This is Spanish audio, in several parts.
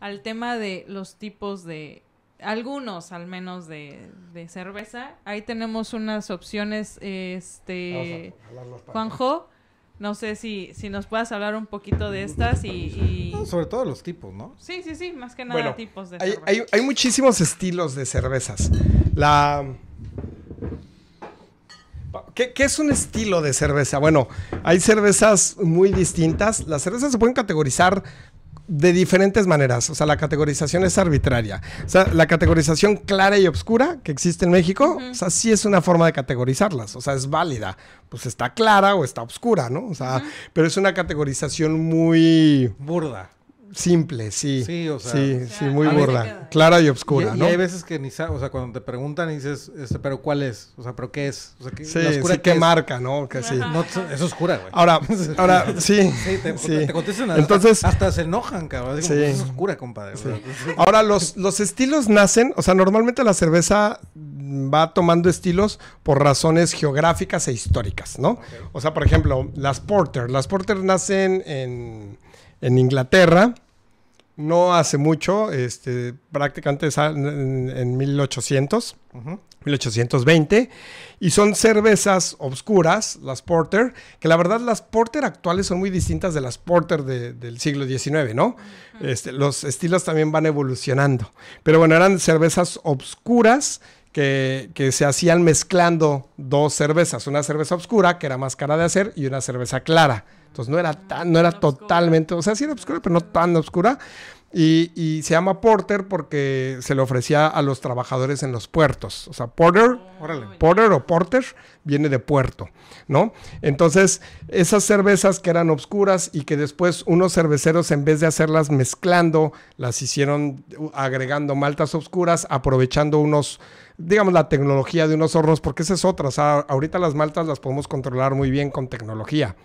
al tema de los tipos de algunos al menos de, de cerveza. Ahí tenemos unas opciones, este Juanjo. No sé si, si nos puedas hablar un poquito de estas y... sobre todo los tipos, ¿no? Sí, sí, sí, más que nada tipos de... Hay, cerveza. hay, hay muchísimos estilos de cervezas. La... ¿Qué, ¿Qué, es un estilo de cerveza? Bueno, hay cervezas muy distintas. Las cervezas se pueden categorizar de diferentes maneras. O sea, la categorización es arbitraria. O sea, la categorización clara y oscura que existe en México, o sea, sí es una forma de categorizarlas. O sea, es válida. Pues está clara o está oscura, ¿no? O sea, pero es una categorización muy... Burda simple, sí. Sí, o sea. Sí, muy burda. Clara y oscura, ¿no? Y hay veces que ni sabes, o sea, cuando te preguntan y dices, este, ¿pero cuál es? O sea, ¿pero qué es? O sea, ¿qué, marca, ¿no? es oscura, güey. Ahora, ahora, sí. sí, te, contestan Entonces, hasta, se enojan, cabrón. Pues, es oscura, compadre. Ahora, los, los estilos nacen, o sea, normalmente la cerveza va tomando estilos por razones geográficas e históricas, ¿no? O sea, por ejemplo, las porter. Las porter nacen en en Inglaterra. No hace mucho, este, prácticamente en, 1800, 1820. Y son cervezas obscuras, las porter, que la verdad las porter actuales son muy distintas de las porter del siglo XIX, ¿no? Este, los estilos también van evolucionando. Pero bueno, eran cervezas obscuras que, se hacían mezclando dos cervezas, una cerveza oscura, que era más cara de hacer, y una cerveza clara. Entonces no era tan, no era totalmente, o sea, sí era oscura, pero no tan oscura. Y, se llama Porter porque se le ofrecía a los trabajadores en los puertos. O sea, Porter, oh, Porter o Porter viene de puerto, ¿no? Entonces, esas cervezas que eran obscuras y que después unos cerveceros, en vez de hacerlas mezclando, las hicieron agregando maltas obscuras, aprovechando unos, digamos, la tecnología de unos hornos, porque esa es otra. O sea, ahorita las maltas las podemos controlar muy bien con tecnología.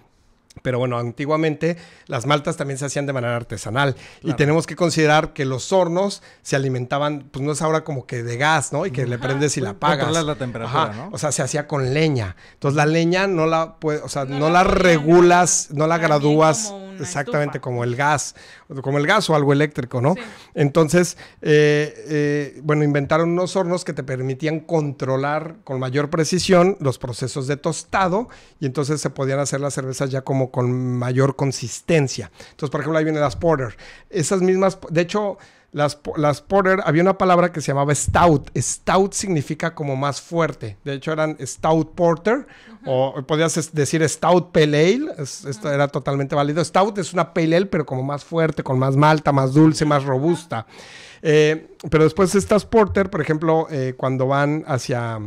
Pero bueno, antiguamente las maltas también se hacían de manera artesanal y tenemos que considerar que los hornos se alimentaban, pues no es ahora como que de gas, ¿no? Y que le prendes y la apagas. la temperatura, ¿no? O sea, se hacía con leña. Entonces la leña no la puede, o sea, no la, regulas, no la gradúas Exactamente, como el gas, como el gas o algo eléctrico, ¿no? Entonces, eh, eh, bueno, inventaron unos hornos que te permitían controlar con mayor precisión los procesos de tostado y entonces se podían hacer las cervezas ya como con mayor consistencia. Entonces, por ejemplo, ahí viene las porter. Esas mismas, de hecho, las, porter, había una palabra que se llamaba stout. Stout significa como más fuerte. De hecho, eran stout porter o podías decir stout pale ale. esto era totalmente válido. Stout es una pale ale, pero como más fuerte, con más malta, más dulce, más robusta. Eh, pero después estas porter, por ejemplo, eh, cuando van hacia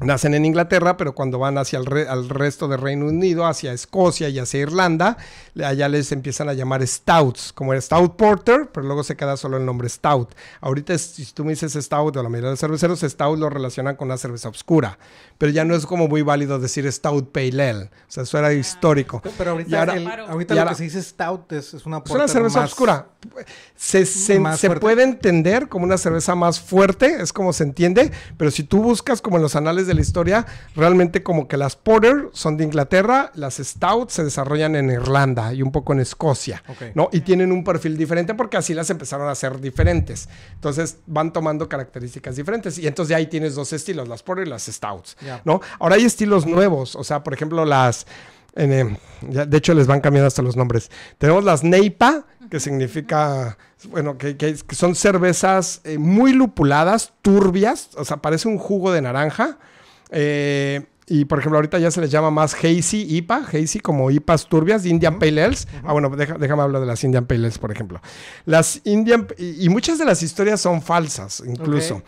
nacen en Inglaterra, pero cuando van hacia el al resto del Reino Unido, hacia Escocia y hacia Irlanda, allá les empiezan a llamar stouts, como el stout porter, pero luego se queda solo el nombre stout. Ahorita si tú me dices stout o la mayoría de los cerveceros, stout lo relacionan con una cerveza oscura, pero ya no es como muy válido decir stout pale ale, o sea, eso era ah. histórico. Pero ahorita, ahorita lo que se dice stout es, una, es una cerveza oscura. Se, se puede entender como una cerveza más fuerte, es como se entiende, pero si tú buscas como en los anales de la historia, realmente como que las Porter son de Inglaterra, las Stout se desarrollan en Irlanda y un poco en Escocia, ¿no? Y tienen un perfil diferente porque así las empezaron a hacer diferentes. Entonces van tomando características diferentes y entonces ahí tienes dos estilos, las Porter y las Stouts, ¿no? Ahora hay estilos nuevos, o sea, por ejemplo, las... Eh, de hecho, les van cambiando hasta los nombres. Tenemos las Neipa, que significa, bueno, que, son cervezas eh, muy lupuladas, turbias, o sea, parece un jugo de naranja. Eh, y por ejemplo, ahorita ya se les llama más Hazy IPA, Hazy como IPAs turbias, Indian Pale Ales. Ah, bueno, déjame hablar de las Indian Pale Ales, por ejemplo. Las Indian, y, muchas de las historias son falsas, incluso.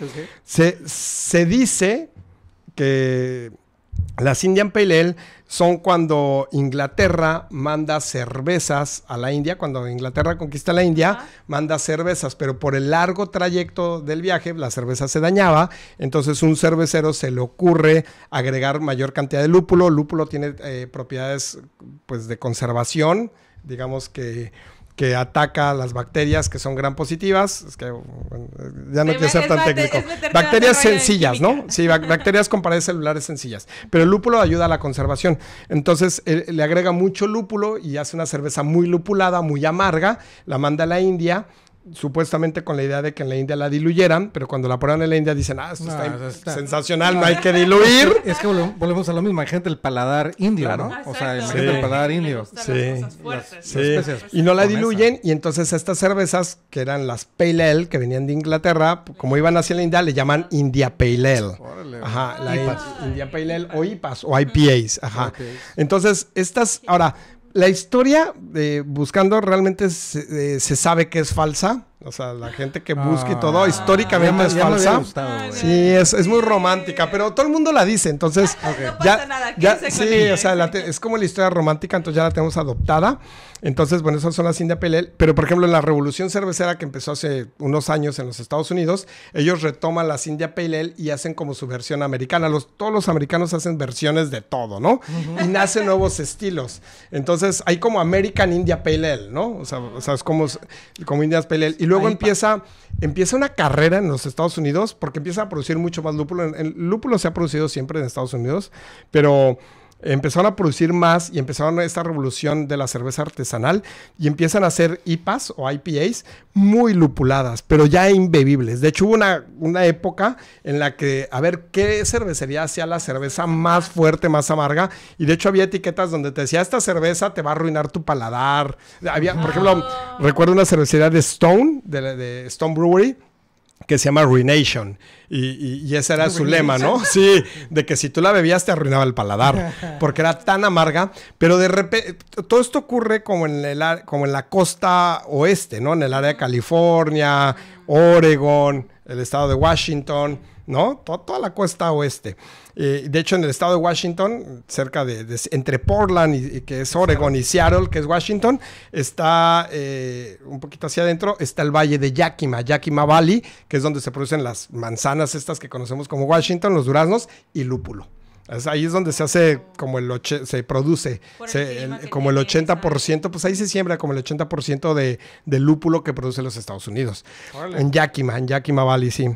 se dice que las Indian Pale Ale son cuando Inglaterra manda cervezas a la India, cuando Inglaterra conquista la India, manda cervezas, pero por el largo trayecto del viaje la cerveza se dañaba, entonces un cervecero se le ocurre agregar mayor cantidad de lúpulo, lúpulo tiene eh, propiedades pues de conservación, digamos que que ataca las bacterias que son gran positivas. Es que ya no quiero ser tan técnico. Bacterias sencillas, ¿no? Sí, bacterias con paredes celulares sencillas. Pero el lúpulo ayuda a la conservación. Entonces le agrega mucho lúpulo y hace una cerveza muy lupulada, muy amarga. La manda a la India supuestamente con la idea de que en la India la diluyeran, pero cuando la ponen en la India dicen, ah, esto está, sensacional, no, hay que diluir. Es que volvemos a lo mismo, hay gente del paladar indio, ¿no? O sea, hay gente del paladar indio. Sí. y no la diluyen y entonces estas cervezas, que eran las Pale que venían de Inglaterra, como iban hacia la India, le llaman India Pale ajá, la India Pale ah. o IPAs o IPAs, ajá. Entonces, estas, ahora, la historia, eh, buscando, realmente eh, se sabe que es falsa. O sea, la gente que ah. busca y todo históricamente es falsa. sí, es, muy romántica, pero todo el mundo la dice, entonces ah, no pasa ya, ya sí, o sea, ¿eh? es como la historia romántica, entonces ya la tenemos adoptada. Entonces, bueno, esas son las India Pelel, pero por ejemplo, en la revolución cervecera que empezó hace unos años en los Estados Unidos, ellos retoman las India Pelel y hacen como su versión americana. Los, todos los americanos hacen versiones de todo, ¿no? Y nacen nuevos estilos. Entonces, hay como American India Pelel, ¿no? O sea, o sea, es como, como India Pelel. Y luego empieza, empieza una carrera en los Estados Unidos porque empieza a producir mucho más lúpulo. el lúpulo se ha producido siempre en Estados Unidos, pero empezaron a producir más y empezaron esta revolución de la cerveza artesanal y empiezan a hacer IPAs o IPAs muy lupuladas, pero ya imbebibles. De hecho, hubo una, época en la que, a ver, ¿qué cervecería hacía la cerveza más fuerte, más amarga? Y de hecho había etiquetas donde te decía, esta cerveza te va a arruinar tu paladar. Había, por ejemplo, ah. recuerdo una cervecería de Stone, de, de Stone Brewery, que se llama Ruination. Y, y, y ese era su lema, ¿no? Sí, de que si tú la bebías te arruinaba el paladar, porque era tan amarga. Pero de repente, todo esto ocurre como en, el, como en la costa oeste, ¿no? En el área de California, Oregon, el estado de Washington, ¿no? toda la costa oeste. de hecho, en el estado de Washington, cerca de, entre Portland, y, que es Oregon, y Seattle, que es Washington, está eh, un poquito hacia adentro, está el valle de Yakima, Yakima Valley, que es donde se producen las manzanas estas que conocemos como Washington, los duraznos y lúpulo ahí es donde se hace como el se produce como el 80%, pues ahí se siembra como el 80% de, lúpulo que produce los Estados Unidos. En Yakima, en Yakima Valley, sí.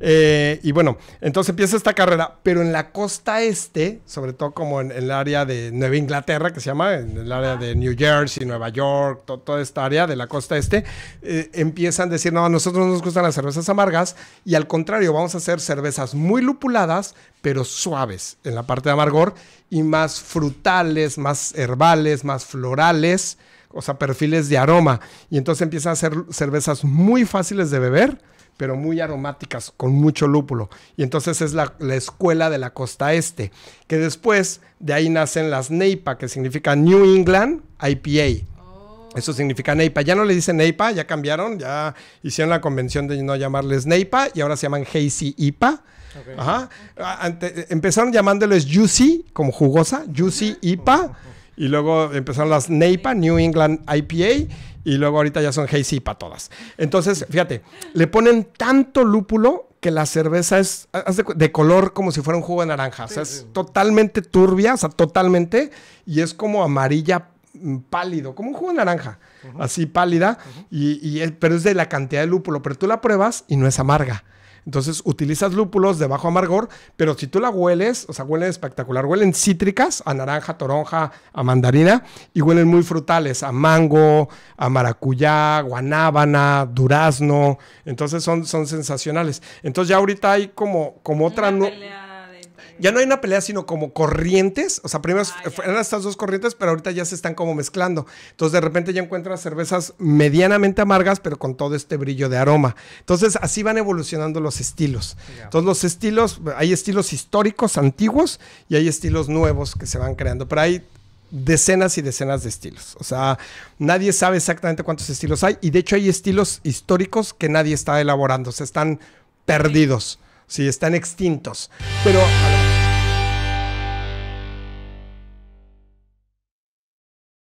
Eh, y bueno, entonces empieza esta carrera, pero en la costa este, sobre todo como en, el área de Nueva Inglaterra, que se llama, en el área de New Jersey, Nueva York, toda esta área de la costa este, eh, empiezan a decir, no, a nosotros no nos gustan las cervezas amargas y al contrario, vamos a hacer cervezas muy lupuladas, pero suaves en la parte de amargor, y más frutales, más herbales, más florales, o sea, perfiles de aroma. Y entonces empiezan a ser cervezas muy fáciles de beber, pero muy aromáticas, con mucho lúpulo. Y entonces es la, la, escuela de la costa este, que después de ahí nacen las NEIPA, que significa New England IPA. Eso significa NEIPA. Ya no le dicen NEIPA, ya cambiaron, ya hicieron la convención de no llamarles NEIPA y ahora se llaman Hazy IPA. empezaron llamándoles Juicy, como jugosa, Juicy IPA. Y luego empezaron las NEIPA, New England IPA. Y luego ahorita ya son Hazy IPA todas. Entonces, fíjate, le ponen tanto lúpulo que la cerveza es de, color como si fuera un jugo de naranja. o sea, es totalmente turbia, o sea, totalmente. Y es como amarilla Mm, pálido, como un jugo de naranja, así pálida, y, y, pero es de la cantidad de lúpulo, pero tú la pruebas y no es amarga. Entonces utilizas lúpulos de bajo amargor, pero si tú la hueles, o sea, huelen espectacular, huelen cítricas, a naranja, toronja, a mandarina, y huelen muy frutales, a mango, a maracuyá, guanábana, durazno, entonces son, son sensacionales. Entonces ya ahorita hay como, como otra ya no hay una pelea, sino como corrientes. O sea, primero ah, eran estas dos corrientes, pero ahorita ya se están como mezclando. Entonces, de repente ya encuentras cervezas medianamente amargas, pero con todo este brillo de aroma. Entonces, así van evolucionando los estilos. Entonces, los estilos, hay estilos históricos, antiguos, y hay estilos nuevos que se van creando. Pero hay decenas y decenas de estilos. O sea, nadie sabe exactamente cuántos estilos hay. Y de hecho hay estilos históricos que nadie está elaborando. O sea, están perdidos. Sí, están extintos. Pero...